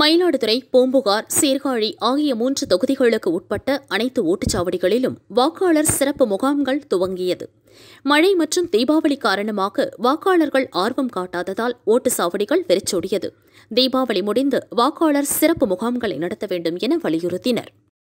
மயிலாடுதுறை பூம்புகார் சீர்காழி ஆகிய மூன்று தொகுதிகளுக்கு உட்பட்ட அனைத்து ஓட்டுச்சாவடிகளிலும் வாக்காளர் சிறப்பு முகாம்கள் துவங்கியது மழை மற்றும் தீபாவளி காரணமாக வாக்காளர்கள் ஆர்வம் காட்டாததால் ஓட்டுச்சாவடிகள் வெறிச்சோடியது தீபாவளி முடிந்து வாக்காளர் சிறப்பு முகாம்களை நடத்த வேண்டும் என வலியுறுத்தினர்